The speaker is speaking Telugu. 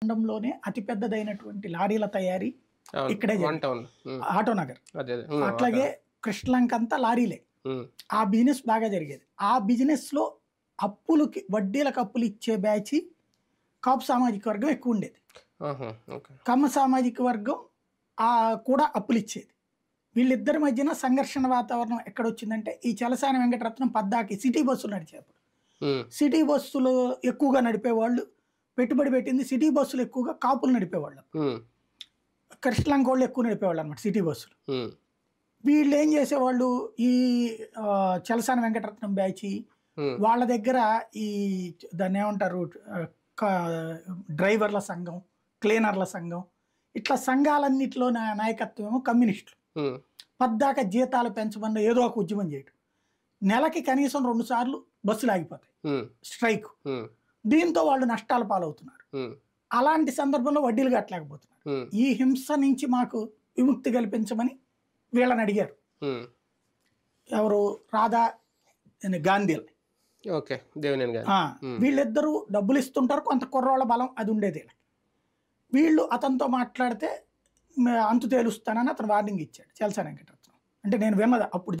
ఖండంలోనే అతిపెద్దదైనటువంటి లారీల తయారీ ఇక్కడే ఆటో నగర్ అట్లాగే కృష్ణలంక అంతా లారీలే ఆ బిజినెస్ బాగా జరిగేది ఆ బిజినెస్ లో అప్పులకి వడ్డీలకు అప్పులు ఇచ్చే బ్యాచ్ కాపు సామాజిక వర్గం ఎక్కువ ఉండేది కమ్మ సామాజిక వర్గం ఆ కూడా అప్పులు ఇచ్చేది వీళ్ళిద్దరి మధ్యన సంఘర్షణ వాతావరణం ఎక్కడ వచ్చిందంటే ఈ చలసాని వెంకటరత్నం పద్దాకి సిటీ బస్సులు నడిచేప్పుడు సిటీ బస్సులు ఎక్కువగా నడిపేవాళ్ళు పెట్టుబడి పెట్టింది సిటీ బస్సులు ఎక్కువగా కాపులు నడిపేవాళ్ళం కృష్ణలంక వాళ్ళు ఎక్కువ నడిపేవాళ్ళు అనమాట సిటీ బస్సులు వీళ్ళు ఏం చేసేవాళ్ళు ఈ చలసాని వెంకటరత్నం బ్యాచ్ వాళ్ళ దగ్గర ఈ దాన్ని ఏమంటారు డ్రైవర్ల సంఘం క్లీనర్ల సంఘం ఇట్లా సంఘాలన్నింటిలో నాయకత్వం ఏమో కమ్యూనిస్టులు పద్దాక జీతాలు పెంచమన్న ఏదో ఒక ఉద్యమం చేయడం నెలకి కనీసం రెండు సార్లు బస్సులు ఆగిపోతాయి స్ట్రైక్ దీంతో వాళ్ళు నష్టాల పాలవుతున్నారు అలాంటి సందర్భంలో వడ్డీలు కట్టలేకపోతున్నారు ఈ హింస నుంచి మాకు విముక్తి కల్పించమని వీళ్ళని అడిగారు ఎవరు రాధా గాంధీల్ని ఓకే వీళ్ళిద్దరూ డబ్బులు ఇస్తుంటారు కొంత కుర్రోళ్ళ బలం అది ఉండేది వీళ్ళు అతనితో మాట్లాడితే అంతు తేలుస్తానని అతను వార్నింగ్ ఇచ్చాడు చలసా వెంకటరత్నం అంటే నేను విన్నది అప్పుడు